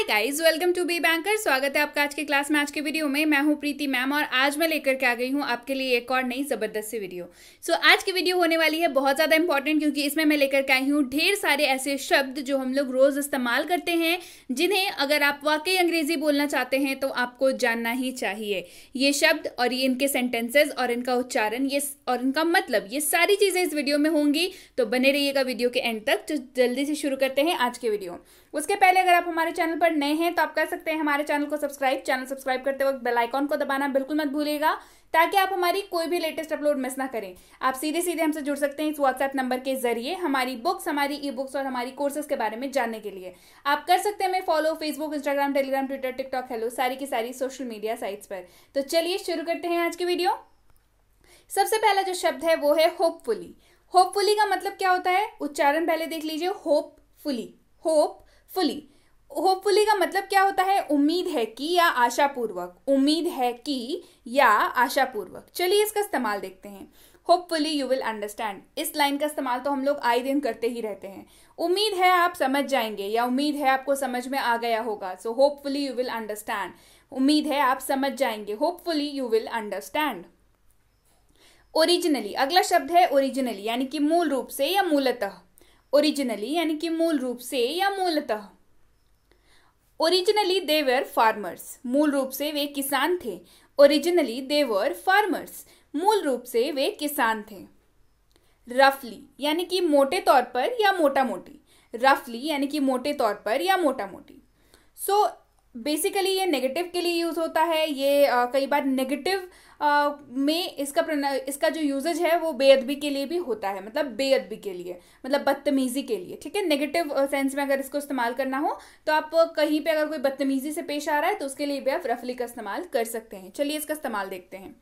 hi guys welcome to B banker स्वागत है आपका आज के क्लास में आज के वीडियो में मैं हूं प्रीति मैम और आज मैं लेकर के आ गई हूं आपके लिए एक और नई ज़बरदस्त सी वीडियो सो so, आज की वीडियो होने वाली है बहुत ज़्यादा इंपॉर्टेंट क्योंकि इसमें मैं लेकर के आई हूं ढेर सारे ऐसे शब्द जो हम लोग रोज़ इस्तेमाल करते हैं जिन्हें अगर आप वाकई अंग्रेज़ी बोलना चाहते हैं तो आपको जानना ही चाहिए ये शब्द और ये इनके सेंटेंसेज और इनका उच्चारण ये और इनका मतलब ये सारी चीज़ें इस वीडियो में होंगी तो बने रहिएगा वीडियो के एंड तक तो जल्दी से शुरू करते हैं आज के वीडियो उसके पहले अगर आप हमारे चैनल पर नए हैं तो आप कर सकते हैं हमारे चैनल को सब्सक्राइब चैनल सब्सक्राइब करते वक्त बेल आइकॉन को दबाना बिल्कुल मत भूलिएगा ताकि आप हमारी कोई भी लेटेस्ट अपलोड मिस ना करें आप सीधे सीधे हमसे जुड़ सकते हैं इस व्हाट्सएप नंबर के जरिए हमारी बुक्स हमारी ई बुक्स और हमारी कोर्सेज के बारे में जानने के लिए आप कर सकते हैं हमें follow Facebook Instagram Telegram Twitter TikTok hello सारी की सारी सोशल मीडिया साइट्स पर तो चलिए शुरू करते हैं आज की वीडियो सबसे पहला जो शब्द है वो है होपफुली होपफुली का मतलब क्या होता है उच्चारण पहले देख लीजिए होपफुली होप फुली होपफुली का मतलब क्या होता है उम्मीद है कि या आशापूर्वक उम्मीद है कि या आशापूर्वक चलिए इसका इस्तेमाल देखते हैं होपफुली यू विल अंडरस्टैंड इस लाइन का इस्तेमाल तो हम लोग आए दिन करते ही रहते हैं उम्मीद है आप समझ जाएंगे या उम्मीद है आपको समझ में आ गया होगा so hopefully you will understand उम्मीद है आप समझ जाएंगे hopefully you will understand originally अगला शब्द है ओरिजिनली यानी कि मूल रूप से या मूलतः ओरिजिनली यानी कि मूल रूप से या मूलतः ओरिजिनली देवर फार्मर्स मूल रूप से वे किसान थे ओरिजिनली देवर फार्मर्स मूल रूप से वे किसान थे रफली यानी कि मोटे तौर पर या मोटा मोटी रफली यानी कि मोटे तौर पर या मोटा मोटी सो बेसिकली ये नेगेटिव के लिए यूज़ होता है ये आ, कई बार नेगेटिव में इसका इसका जो यूजेज है वो बेअदबी के लिए भी होता है मतलब बेअदबी के लिए मतलब बदतमीज़ी के लिए ठीक है नेगेटिव सेंस में अगर इसको इस्तेमाल करना हो तो आप कहीं पे अगर कोई बदतमीज़ी से पेश आ रहा है तो उसके लिए भी आप रफली का इस्तेमाल कर सकते हैं चलिए इसका इस्तेमाल देखते हैं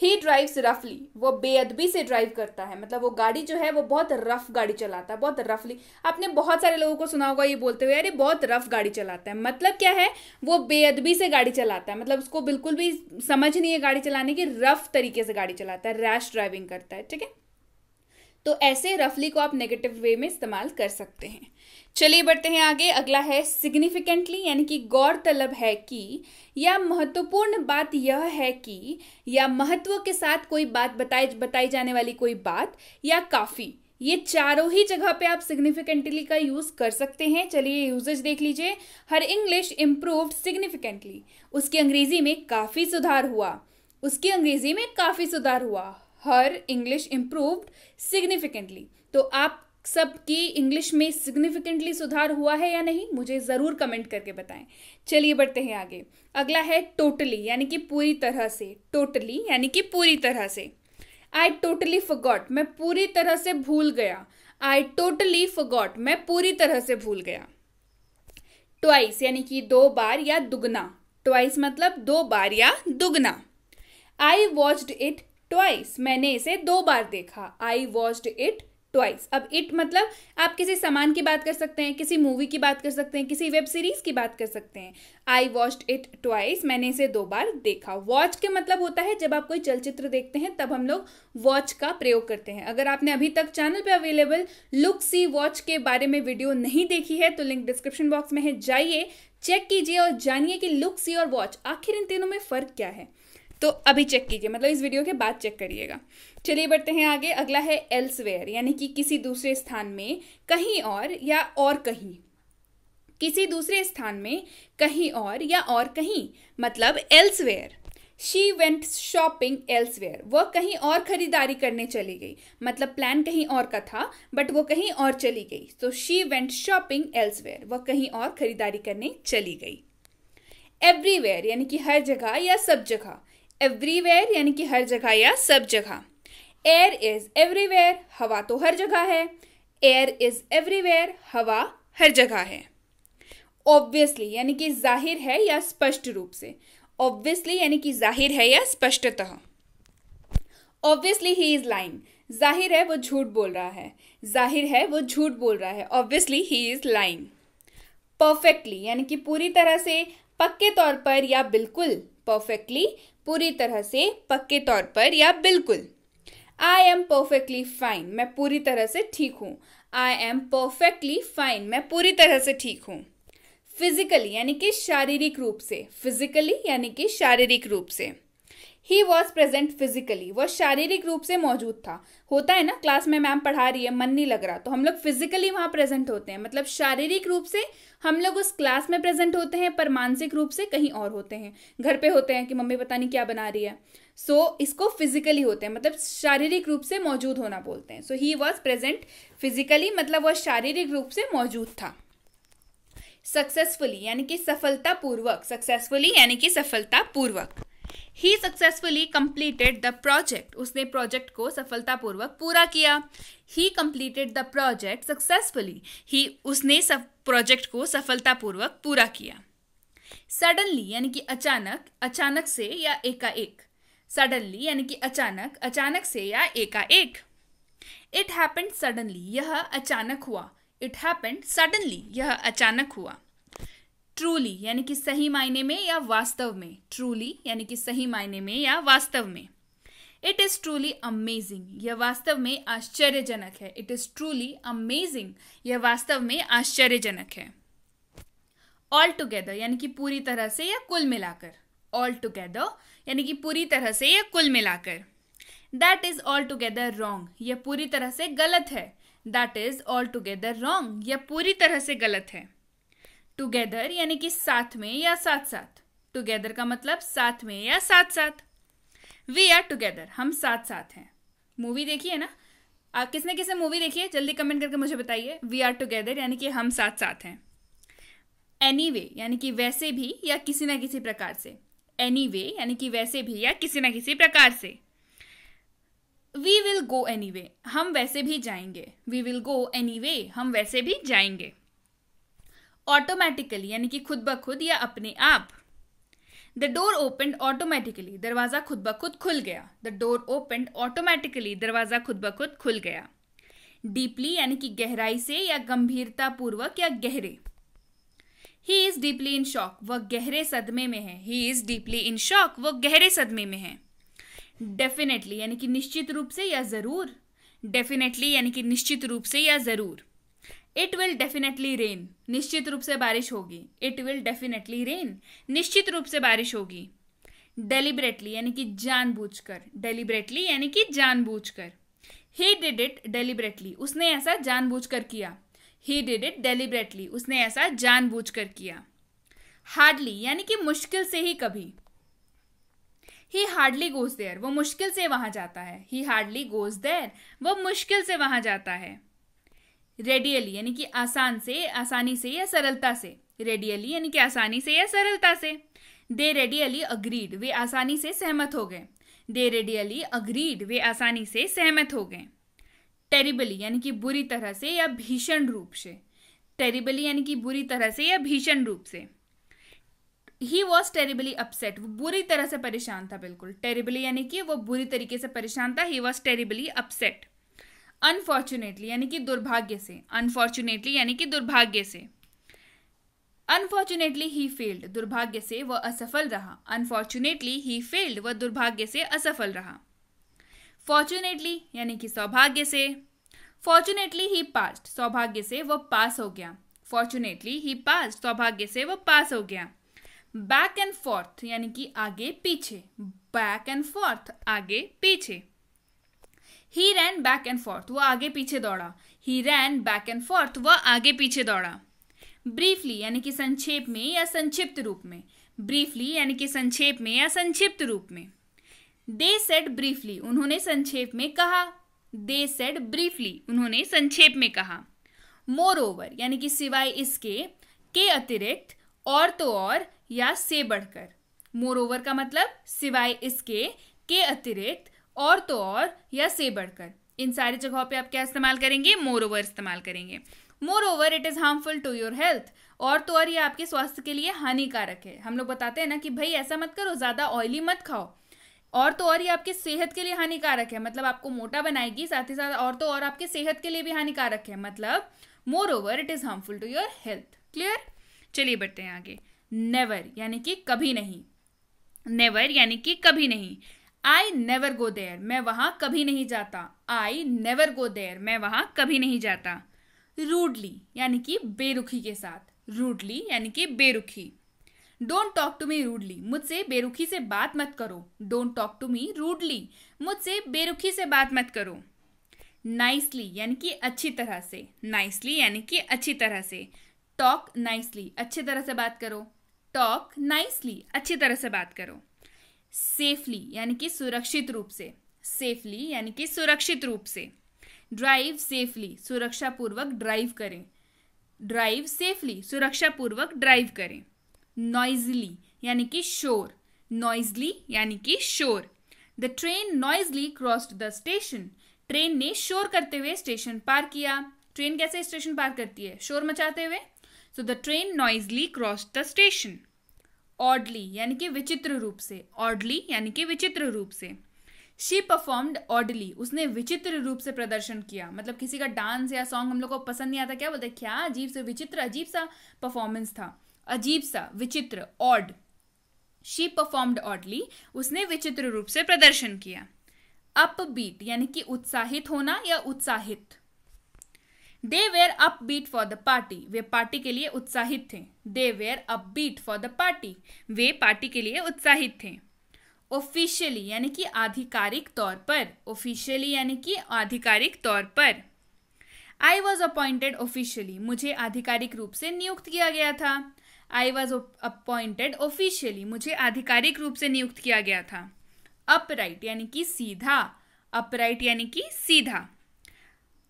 ही ड्राइव्स रफली वो बेअदबी से ड्राइव करता है मतलब वो गाड़ी जो है वो बहुत रफ गाड़ी चलाता है बहुत रफली आपने बहुत सारे लोगों को सुना होगा ये बोलते हुए यार बहुत रफ गाड़ी चलाता है मतलब क्या है वो बेअदबी से गाड़ी चलाता है मतलब उसको बिल्कुल भी समझ नहीं है गाड़ी चलाने की रफ तरीके से गाड़ी चलाता है रैश ड्राइविंग करता है ठीक है तो ऐसे रफली को आप नेगेटिव वे में इस्तेमाल कर सकते हैं चलिए बढ़ते हैं आगे अगला है सिग्निफिकेंटली यानी कि गौरतलब है कि या महत्वपूर्ण बात यह है कि या महत्व के साथ कोई बात बताई बताई जाने वाली कोई बात या काफ़ी ये चारों ही जगह पे आप सिग्निफिकेंटली का यूज़ कर सकते हैं चलिए यूजेज देख लीजिए हर इंग्लिश इम्प्रूव सिग्निफिकेंटली उसकी अंग्रेज़ी में काफ़ी सुधार हुआ उसकी अंग्रेज़ी में काफ़ी सुधार हुआ हर इंग्लिश इम्प्रूव्ड सिग्निफिकेंटली तो आप सबकी इंग्लिश में सिग्निफिकेंटली सुधार हुआ है या नहीं मुझे ज़रूर कमेंट करके बताएं चलिए बढ़ते हैं आगे अगला है टोटली यानी कि पूरी तरह से टोटली यानी कि पूरी तरह से आई टोटली फगॉट मैं पूरी तरह से भूल गया आई टोटली फगॉट मैं पूरी तरह से भूल गया ट्वाइस यानी कि दो बार या दुगना ट्वाइस मतलब दो बार या दुगना आई वॉच्ड इट ट्वाइस मैंने इसे दो बार देखा आई वॉच्ड इट ट्वाइस अब इट मतलब आप किसी सामान की बात कर सकते हैं किसी मूवी की बात कर सकते हैं किसी वेब सीरीज की बात कर सकते हैं आई वॉच्ड इट ट्वाइस मैंने इसे दो बार देखा वॉच के मतलब होता है जब आप कोई चलचित्र देखते हैं तब हम लोग वॉच का प्रयोग करते हैं अगर आपने अभी तक चैनल पे अवेलेबल लुक सी वॉच के बारे में वीडियो नहीं देखी है तो लिंक डिस्क्रिप्शन बॉक्स में है जाइए चेक कीजिए और जानिए कि लुक सी और वॉच आखिर इन तीनों में फर्क क्या है तो अभी चेक कीजिए मतलब इस वीडियो के बाद चेक करिएगा चलिए बढ़ते हैं आगे अगला है एल्सवेयर यानी कि किसी दूसरे स्थान में कहीं और या और कहीं किसी दूसरे स्थान में कहीं और या और कहीं मतलब elsewhere she went shopping elsewhere वह कहीं और खरीदारी करने चली गई मतलब प्लान कहीं और का था बट वो कहीं और चली गई तो शी वेंट शॉपिंग एल्सवेयर वह कहीं और खरीदारी करने चली गई एवरीवेयर यानी कि हर जगह या सब जगह एवरीवेयर यानी कि हर जगह या सब जगह एयर इज एवरीवेयर हवा तो हर जगह है एयर इज एवरीवेयर हवा हर जगह है ऑब्वियसली यानी कि जाहिर है या स्पष्ट रूप से ऑब्वियसली यानी कि जाहिर है या स्पष्टतः ऑब्वियसली ही इज लाइंग जाहिर है वो झूठ बोल रहा है जाहिर है वो झूठ बोल रहा है obviously he is lying perfectly यानी कि पूरी तरह से पक्के तौर पर या बिल्कुल परफेक्टली पूरी तरह से पक्के तौर पर या बिल्कुल आई एम परफेक्टली फाइन मैं पूरी तरह से ठीक हूँ आई एम परफेक्टली फाइन मैं पूरी तरह से ठीक हूँ फिजिकली यानी कि शारीरिक रूप से फिजिकली यानी कि शारीरिक रूप से ही वॉज प्रेजेंट फिजिकली वह शारीरिक रूप से मौजूद था होता है ना क्लास में मैम पढ़ा रही है मन नहीं लग रहा तो हम लोग फिजिकली वहाँ प्रेजेंट होते हैं मतलब शारीरिक रूप से हम लोग उस क्लास में प्रेजेंट होते हैं पर मानसिक रूप से कहीं और होते हैं घर पे होते हैं कि मम्मी पता नहीं क्या बना रही है सो so, इसको फिजिकली होते हैं मतलब शारीरिक रूप से मौजूद होना बोलते हैं so he was present physically मतलब वह शारीरिक रूप से मौजूद था सक्सेसफुली यानी कि सफलतापूर्वक सक्सेसफुली यानी कि सफलतापूर्वक he successfully completed the project उसने प्रोजेक्ट को सफलतापूर्वक पूरा किया he completed the project successfully he उसने सब प्रोजेक्ट को सफलतापूर्वक पूरा किया सडनली यानी कि अचानक अचानक से या एकाएक सडनली यानी कि अचानक अचानक से या एकाएक इट हैपेंड सडनली यह अचानक हुआ इट हैपेंड सडनली यह अचानक हुआ ट्रूली यानी कि सही मायने में या वास्तव में ट्रूली यानी कि सही मायने में या वास्तव में इट इज़ ट्रूली अमेजिंग यह वास्तव में आश्चर्यजनक है इट इज़ ट्रूली अमेजिंग यह वास्तव में आश्चर्यजनक है ऑल टूगेदर यानी कि पूरी तरह से या कुल मिलाकर ऑल टूगेदर यानी कि पूरी तरह से या कुल मिलाकर that is altogether wrong यह पूरी तरह से गलत है that is altogether wrong यह पूरी तरह से गलत है टुगेदर यानी कि साथ में या साथ साथ टुगेदर का मतलब साथ में या साथ साथ वी आर टुगेदर हम साथ साथ हैं मूवी देखी है ना आप किसने किसने मूवी देखी है जल्दी कमेंट करके मुझे बताइए वी आर टुगेदर यानी कि हम साथ साथ हैं एनी वे यानी कि वैसे भी या किसी ना किसी प्रकार से एनी वे यानी कि वैसे भी या किसी ना किसी प्रकार से we will go anyway हम वैसे भी जाएंगे we will go anyway हम वैसे भी जाएंगे ऑटोमेटिकली यानी कि खुद ब खुद या अपने आप द डोर ओपन ऑटोमेटिकली दरवाज़ा खुद ब खुद खुल गया द डोर ओपन ऑटोमेटिकली दरवाज़ा खुद ब खुद खुल गया डीपली यानी कि गहराई से या गंभीरता पूर्वक या गहरे he is deeply in shock वह गहरे सदमे में है he is deeply in shock वह गहरे सदमे में है डेफिनेटली यानी कि निश्चित रूप से या ज़रूर डेफिनेटली यानी कि निश्चित रूप से या ज़रूर इट विल डेफिनेटली रेन निश्चित रूप से बारिश होगी इट विल डेफिनेटली रेन निश्चित रूप से बारिश होगी डेलीबरेटली यानी कि जानबूझकर डेलीबरेटली यानी कि जानबूझकर ही डिड इट डेलीबरेटली उसने ऐसा जानबूझकर किया ही डिड इट डेलीबरेटली उसने ऐसा जानबूझकर किया हार्डली यानी कि मुश्किल से ही कभी ही हार्डली गोज देयर वो मुश्किल से वहां जाता है ही हार्डली गोज देयर वो मुश्किल से वहां जाता है रेडियली यानी कि आसान से आसानी से या सरलता से रेडियली यानी कि आसानी से या सरलता से दे रेडियली अग्रीड वे आसानी से सहमत हो गए दे रेडियली अग्रीड वे आसानी से सहमत हो गए टेरिबली यानी कि बुरी तरह से या भीषण रूप से टेरिबली यानी कि बुरी तरह से या भीषण रूप से ही वॉज टेरिबली अपसेट वो बुरी तरह से परेशान था बिल्कुल टेरिबली यानी कि वो बुरी तरीके से परेशान था he was terribly upset unfortunately यानी कि दुर्भाग्य से अनफॉर्चुनेटली यानी कि दुर्भाग्य से अनफॉर्चुनेटली ही फेल्ड दुर्भाग्य से वह असफल रहा अनफॉर्चुनेटली ही फेल्ड वह दुर्भाग्य से असफल रहा फॉर्चुनेटली यानी कि सौभाग्य से फॉर्चुनेटली ही पास्ट सौभाग्य से वह पास हो गया फॉर्चुनेटली ही पास्ट सौभाग्य से वह पास हो गया बैक एंड फोर्थ यानी कि आगे पीछे बैक एंड फोर्थ आगे पीछे he ran back and forth वह आगे पीछे दौड़ा he ran back and forth वह आगे पीछे दौड़ा ब्रीफली यानी कि संक्षेप में या संक्षिप्त रूप में ब्रीफली यानी कि संक्षेप में या संक्षिप्त रूप में दे सेट ब्रीफली उन्होंने संक्षेप में कहा दे सेड ब्रीफली उन्होंने संक्षेप में कहा मोर ओवर यानी कि सिवाय इसके के अतिरिक्त और तो और या से बढ़कर मोर ओवर का मतलब सिवाय इसके के अतिरिक्त और तो और या से बढ़कर इन सारी जगहों पे आप क्या इस्तेमाल करेंगे मोर ओवर इस्तेमाल करेंगे moreover it is harmful to your health और तो और ये आपके स्वास्थ्य के लिए हानिकारक है हम लोग बताते हैं ना कि भाई ऐसा मत करो ज़्यादा ऑयली मत खाओ और तो और ये आपके सेहत के लिए हानिकारक है मतलब आपको मोटा बनाएगी साथ ही साथ और तो और आपके सेहत के लिए भी हानिकारक है मतलब moreover it is harmful to your health clear चलिए बढ़ते हैं आगे नेवर यानी कि कभी नहीं नेवर यानी कि कभी नहीं आई नेवर गो देयर मैं वहां कभी नहीं जाता आई नेवर गो देयर मैं वहां कभी नहीं जाता रूडली यानी कि बेरुखी के साथ रूडली यानी कि बेरुखी don't talk to me rudely मुझसे बेरुखी से बात मत करो don't talk to me rudely मुझसे बेरुखी से बात मत करो नाइसली यानी कि अच्छी तरह से नाइसली यानी कि अच्छी तरह से टॉक नाइसली अच्छी तरह से बात करो टॉक नाइसली अच्छी तरह से बात करो सेफली यानी कि सुरक्षित रूप से सेफली यानी कि सुरक्षित रूप से ड्राइव सेफली सुरक्षापूर्वक ड्राइव करें ड्राइव सेफली सुरक्षापूर्वक ड्राइव करें नॉइजली यानी कि शोर नॉइजली यानी कि शोर the train noisily crossed the station train ने शोर करते हुए स्टेशन पार किया ट्रेन कैसे स्टेशन पार करती है शोर मचाते हुए so the train noisily crossed the station oddly यानी कि विचित्र रूप से ऑडली यानी कि विचित्र रूप से शी परफॉर्म्ड ऑडली उसने विचित्र रूप से प्रदर्शन किया मतलब किसी का डांस या सॉन्ग हम लोग को पसंद नहीं आता क्या बोलते क्या अजीब से विचित्र अजीब सा परफॉर्मेंस था अजीब सा विचित्र ऑड शी परफॉर्म्ड ऑडली उसने विचित्र रूप से प्रदर्शन किया अपबीट यानी कि उत्साहित होना या उत्साहित they were upbeat for the party वे पार्टी के लिए उत्साहित थे they were upbeat for the party वे पार्टी के लिए उत्साहित थे ऑफिशियली यानी कि आधिकारिक तौर पर ऑफिशियली यानी कि आधिकारिक तौर पर आई वॉज अपॉइंटेड ऑफिशियली मुझे आधिकारिक रूप से नियुक्त किया गया था आई वॉज अपॉइंटेड ऑफिशियली मुझे आधिकारिक रूप से नियुक्त किया गया था अपराइट यानी कि सीधा अपराइट यानी कि सीधा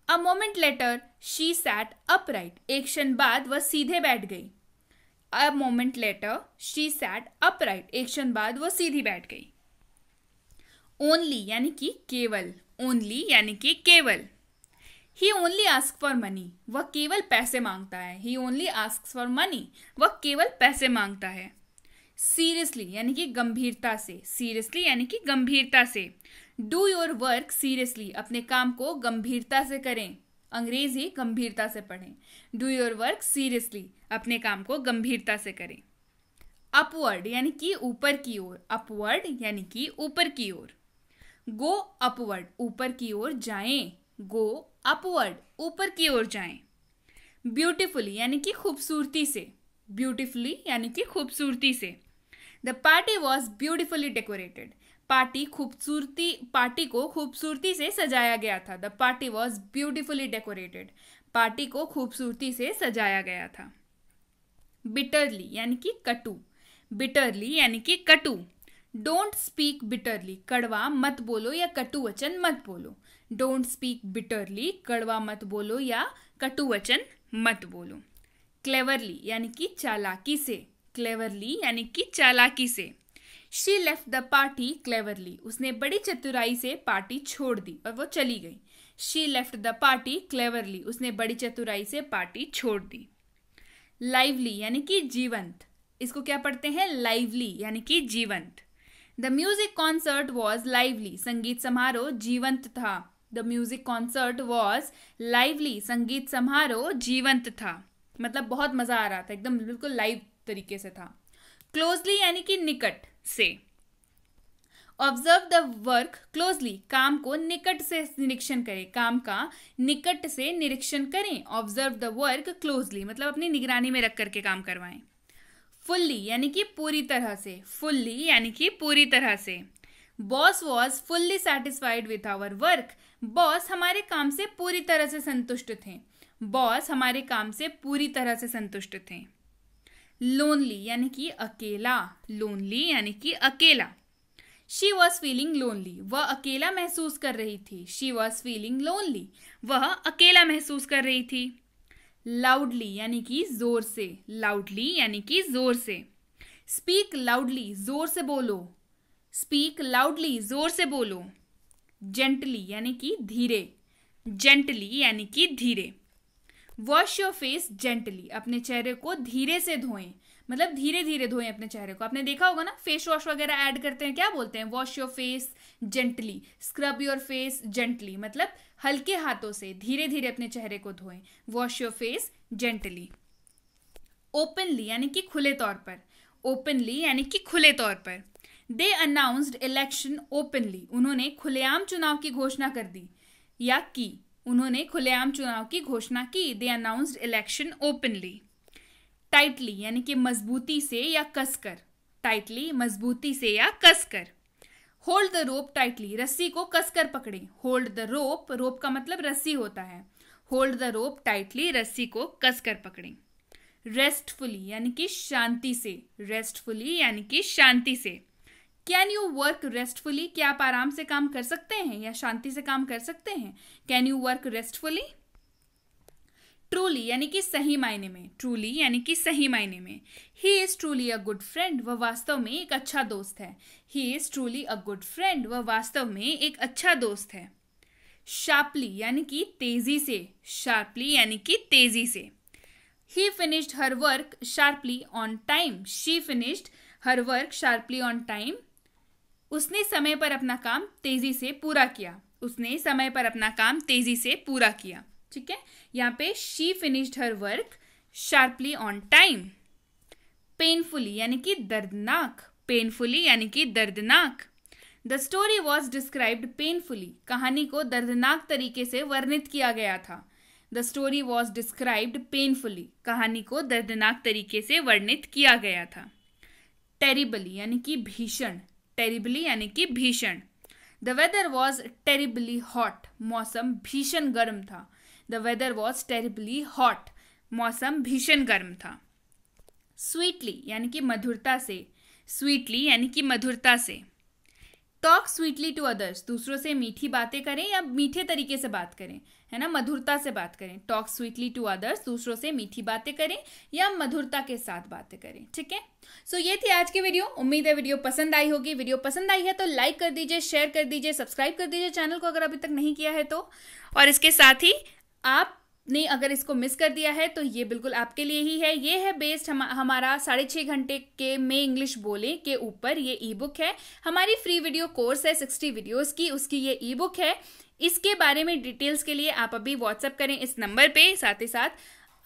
a moment later she sat upright एक क्षण बाद वह सीधे बैठ गई a moment later she sat upright एक क्षण बाद वह सीधी बैठ गई ओनली यानी कि केवल ओनली यानी कि केवल he only ask for money वह केवल पैसे मांगता है he only ask for money वह केवल पैसे मांगता है सीरियसली यानी कि गंभीरता से सीरियसली यानी कि गंभीरता से डू योर वर्क सीरियसली अपने काम को गंभीरता से करें अंग्रेजी गंभीरता से पढ़ें डू योर वर्क सीरियसली अपने काम को गंभीरता से करें अपवर्ड यानी कि ऊपर की ओर अपवर्ड यानी कि ऊपर की ओर गो अपवर्ड ऊपर की ओर जाएं गो अपवर्ड ऊपर की ओर जाएं ब्यूटिफुली यानी कि खूबसूरती से ब्यूटिफुली यानी कि खूबसूरती से the party was beautifully decorated party खूबसूरती पार्टी को खूबसूरती से सजाया गया था the party was beautifully decorated party को खूबसूरती से सजाया गया था बिटरली यानी कि कटु बिटरली यानी कि कटु डोंट स्पीक बिटरली कड़वा मत बोलो या कटु वचन मत बोलो डोंट स्पीक बिटरली कड़वा मत बोलो या कटु वचन मत बोलो क्लेवरली यानी कि चालाकी से क्लेवरली यानी कि चालाकी से she left the party cleverly उसने बड़ी चतुराई से पार्टी छोड़ दी और वो चली गई she left the party cleverly उसने बड़ी चतुराई से पार्टी छोड़ दी लाइवली यानी कि जीवंत इसको क्या पढ़ते हैं लाइवली यानी कि जीवंत the music concert was lively संगीत समारोह जीवंत था the music concert was lively संगीत समारोह जीवंत था मतलब बहुत मज़ा आ रहा था एकदम बिल्कुल लाइव तरीके से था क्लोजली यानी कि निकट से ऑब्जर्व द वर्क क्लोजली काम को निकट से निरीक्षण करें काम का निकट से निरीक्षण करें ऑब्जर्व द वर्क क्लोजली मतलब अपनी निगरानी में रख करके काम करवाएं फुल्ली यानी कि पूरी तरह से फुल्ली यानी कि पूरी तरह से boss was fully satisfied with our work boss हमारे काम से पूरी तरह से संतुष्ट थे बॉस हमारे काम से पूरी तरह से संतुष्ट थे लोनली यानी कि अकेला लोनली यानी कि अकेला शी वॉज फीलिंग लोनली वह अकेला महसूस कर रही थी शी वॉज फीलिंग लोनली वह अकेला महसूस कर रही थी लाउडली यानी कि जोर से लाउडली यानी कि जोर से स्पीक लाउडली जोर से बोलो स्पीक लाउडली जोर से बोलो जेंटली यानी कि धीरे जेंटली यानी कि धीरे वॉश योर फेस जेंटली अपने चेहरे को धीरे से धोएं मतलब धीरे धीरे धोएं अपने चेहरे को आपने देखा होगा ना फेस वॉश वगैरह ऐड करते हैं क्या बोलते हैं wash your face gently scrub your face gently मतलब हल्के हाथों से धीरे धीरे अपने चेहरे को धोएं wash your face gently openly यानी कि खुले तौर पर ओपनली यानी कि खुले तौर पर दे अनाउंस्ड इलेक्शन ओपनली उन्होंने खुलेआम चुनाव की घोषणा कर दी या की उन्होंने खुलेआम चुनाव की घोषणा की they announced election openly tightly यानी कि मजबूती से या कसकर टाइटली मजबूती से या कसकर होल्ड द रोप टाइटली रस्सी को कसकर पकड़े होल्ड द रोप रोप का मतलब रस्सी होता है होल्ड द रोप टाइटली रस्सी को कसकर पकड़े रेस्टफुली यानी कि शांति से रेस्टफुली यानी कि शांति से कैन यू वर्क रेस्टफुली क्या आप आराम से काम कर सकते हैं या शांति से काम कर सकते हैं can you work restfully truly यानी कि सही मायने में ट्रूली यानी कि सही मायने में he is truly a good friend वह वास्तव में एक अच्छा दोस्त है he is truly a good friend वह वास्तव में एक अच्छा दोस्त है शार्पली यानी कि तेजी से शार्पली यानी कि तेजी से he finished her work sharply on time she finished her work sharply on time उसने समय पर अपना काम तेजी से पूरा किया उसने समय पर अपना काम तेजी से पूरा किया ठीक है यहाँ पे she finished her work sharply on time painfully यानी कि दर्दनाक पेनफुली यानी कि दर्दनाक the story was described painfully कहानी को दर्दनाक तरीके से वर्णित किया गया था the story was described painfully कहानी को दर्दनाक तरीके से वर्णित किया गया था टेरिबली यानी कि भीषण टेरिबली यानी कि भीषण the weather was terribly hot मौसम भीषण गर्म था the weather was terribly hot मौसम भीषण गर्म था स्वीटली यानी कि मधुरता से स्वीटली यानी कि मधुरता से टॉक स्वीटली टू अदर्स दूसरों से मीठी बातें करें या मीठे तरीके से बात करें है ना मधुरता से बात करें टॉक स्वीटली टू अदर्स दूसरों से मीठी बातें करें या मधुरता के साथ बातें करें ठीक है सो ये थी आज की वीडियो उम्मीद है वीडियो पसंद आई होगी वीडियो पसंद आई है तो लाइक कर दीजिए शेयर कर दीजिए सब्सक्राइब कर दीजिए चैनल को अगर अभी तक नहीं किया है तो और इसके साथ ही आप आपने अगर इसको मिस कर दिया है तो ये बिल्कुल आपके लिए ही है ये है बेस्ड हम, हमारा साढ़े छः घंटे के में इंग्लिश बोले के ऊपर ये ई बुक है हमारी फ्री वीडियो कोर्स है सिक्सटी वीडियोज़ की उसकी ये ई बुक है इसके बारे में डिटेल्स के लिए आप अभी व्हाट्सअप करें इस नंबर पे साथ ही साथ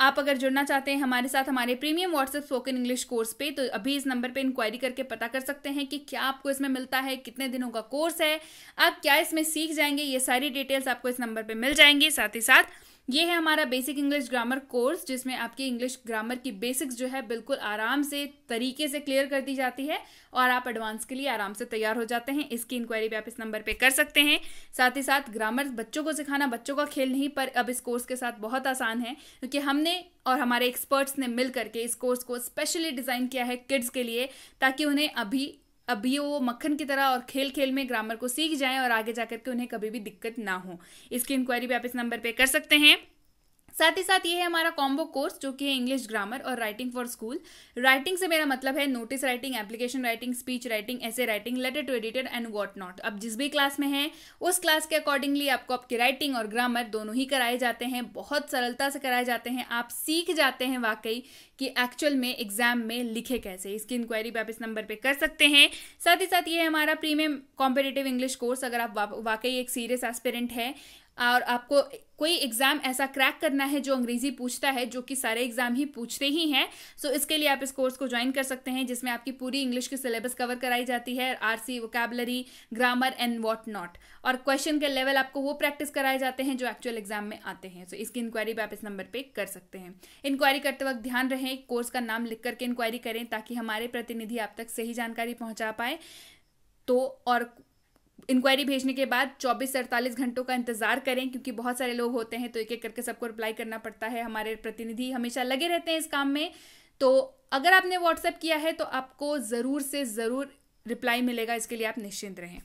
आप अगर जुड़ना चाहते हैं हमारे साथ हमारे premium WhatsApp spoken English course पे तो अभी इस नंबर पे इंक्वायरी करके पता कर सकते हैं कि क्या आपको इसमें मिलता है कितने दिनों का कोर्स है आप क्या इसमें सीख जाएंगे ये सारी डिटेल्स आपको इस नंबर पर मिल जाएंगी साथ ही साथ ये है हमारा बेसिक इंग्लिश ग्रामर कोर्स जिसमें आपकी इंग्लिश ग्रामर की बेसिक्स जो है बिल्कुल आराम से तरीके से क्लियर कर दी जाती है और आप एडवांस के लिए आराम से तैयार हो जाते हैं इसकी इंक्वायरी भी आप इस नंबर पे कर सकते हैं साथ ही साथ ग्रामर बच्चों को सिखाना बच्चों का खेल नहीं पर अब इस कोर्स के साथ बहुत आसान है क्योंकि हमने और हमारे एक्सपर्ट्स ने मिल करके इस कोर्स को स्पेशली डिज़ाइन किया है किड्स के लिए ताकि उन्हें अभी अभी वो मक्खन की तरह और खेल खेल में ग्रामर को सीख जाएं और आगे जाकर के उन्हें कभी भी दिक्कत ना हो इसकी इंक्वायरी भी आप इस नंबर पर कर सकते हैं साथ ही साथ ये है हमारा कॉम्बो कोर्स जो कि है इंग्लिश ग्रामर और राइटिंग फॉर स्कूल राइटिंग से मेरा मतलब है notice writing application writing speech writing ऐसे writing letter to editor and what not अब जिस भी क्लास में है उस क्लास के अकॉर्डिंगली आपको आपकी राइटिंग और ग्रामर दोनों ही कराए जाते हैं बहुत सरलता से कराए जाते हैं आप सीख जाते हैं वाकई कि एक्चुअल में एग्जाम में लिखे कैसे इसकी इंक्वायरी भी आप इस नंबर पर कर सकते हैं साथ ही साथ ये है हमारा प्रीमियम कॉम्पिटेटिव इंग्लिश कोर्स अगर आप वाकई एक सीरियस एस्पेरेंट है और आपको कोई एग्ज़ाम ऐसा क्रैक करना है जो अंग्रेज़ी पूछता है जो कि सारे एग्ज़ाम ही पूछते ही हैं सो so, इसके लिए आप इस कोर्स को ज्वाइन कर सकते हैं जिसमें आपकी पूरी इंग्लिश की सिलेबस कवर कराई जाती है R C vocabulary grammar and what not और क्वेश्चन के लेवल आपको वो प्रैक्टिस कराए जाते हैं जो एक्चुअल एग्ज़ाम में आते हैं सो so, इसकी इंक्वायरी भी आप इस नंबर पर कर सकते हैं इंक्वायरी करते वक्त ध्यान रहे कोर्स का नाम लिख करके इंक्वायरी करें ताकि हमारे प्रतिनिधि आप तक सही जानकारी पहुँचा पाए तो और इंक्वायरी भेजने के बाद 24 से 48 घंटों का इंतजार करें क्योंकि बहुत सारे लोग होते हैं तो एक एक करके सबको रिप्लाई करना पड़ता है हमारे प्रतिनिधि हमेशा लगे रहते हैं इस काम में तो अगर आपने व्हाट्सएप किया है तो आपको जरूर से जरूर रिप्लाई मिलेगा इसके लिए आप निश्चिंत रहें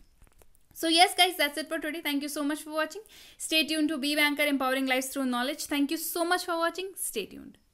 so yes guys that's it for today thank you so much for watching stay tune to be vanker empowering life through knowledge thank you so much for watching stay tuned